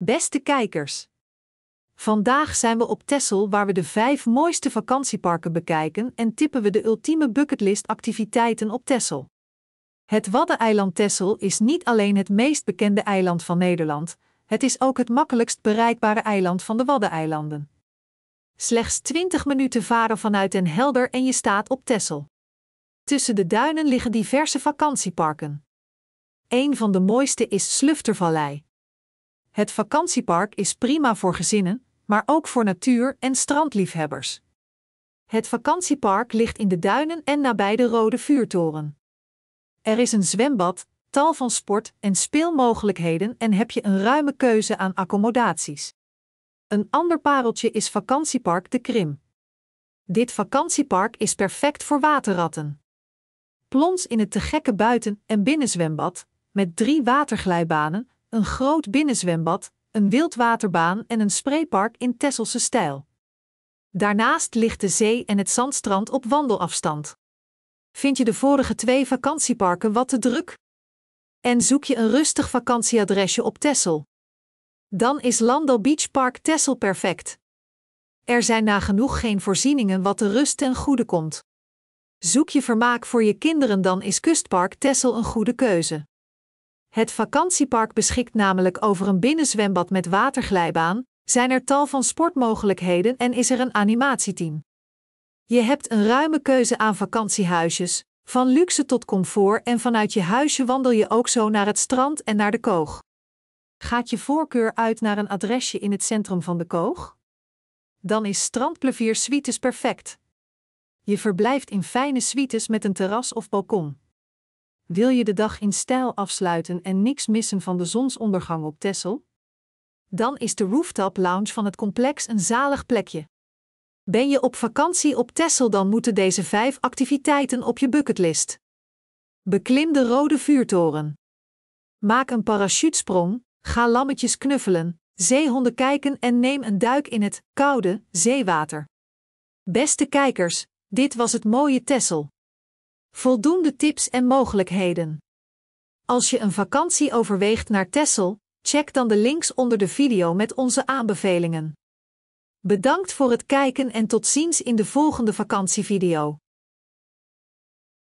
Beste kijkers, vandaag zijn we op Texel waar we de vijf mooiste vakantieparken bekijken en tippen we de ultieme bucketlist activiteiten op Texel. Het Waddeneiland Texel is niet alleen het meest bekende eiland van Nederland, het is ook het makkelijkst bereikbare eiland van de Waddeneilanden. Slechts 20 minuten varen vanuit Den Helder en je staat op Texel. Tussen de duinen liggen diverse vakantieparken. Een van de mooiste is Sluftervallei het vakantiepark is prima voor gezinnen, maar ook voor natuur- en strandliefhebbers. Het vakantiepark ligt in de duinen en nabij de Rode Vuurtoren. Er is een zwembad, tal van sport- en speelmogelijkheden en heb je een ruime keuze aan accommodaties. Een ander pareltje is vakantiepark De Krim. Dit vakantiepark is perfect voor waterratten. Plons in het te gekke buiten- en binnenzwembad, met drie waterglijbanen, een groot binnenzwembad, een wildwaterbaan en een spreepark in Tesselse stijl. Daarnaast ligt de zee en het zandstrand op wandelafstand. Vind je de vorige twee vakantieparken wat te druk? En zoek je een rustig vakantieadresje op Tessel? Dan is Landal Beach Park Tessel perfect. Er zijn nagenoeg geen voorzieningen wat de rust ten goede komt. Zoek je vermaak voor je kinderen, dan is Kustpark Tessel een goede keuze. Het vakantiepark beschikt namelijk over een binnenzwembad met waterglijbaan, zijn er tal van sportmogelijkheden en is er een animatieteam. Je hebt een ruime keuze aan vakantiehuisjes, van luxe tot comfort en vanuit je huisje wandel je ook zo naar het strand en naar de koog. Gaat je voorkeur uit naar een adresje in het centrum van de koog? Dan is Strandplevier Suites perfect. Je verblijft in fijne suites met een terras of balkon. Wil je de dag in stijl afsluiten en niks missen van de zonsondergang op Texel? Dan is de rooftop lounge van het complex een zalig plekje. Ben je op vakantie op Texel, dan moeten deze vijf activiteiten op je bucketlist. Beklim de Rode Vuurtoren. Maak een parachutesprong, ga lammetjes knuffelen, zeehonden kijken en neem een duik in het koude zeewater. Beste kijkers, dit was het mooie Tessel. Voldoende tips en mogelijkheden. Als je een vakantie overweegt naar Tessel, check dan de links onder de video met onze aanbevelingen. Bedankt voor het kijken en tot ziens in de volgende vakantievideo.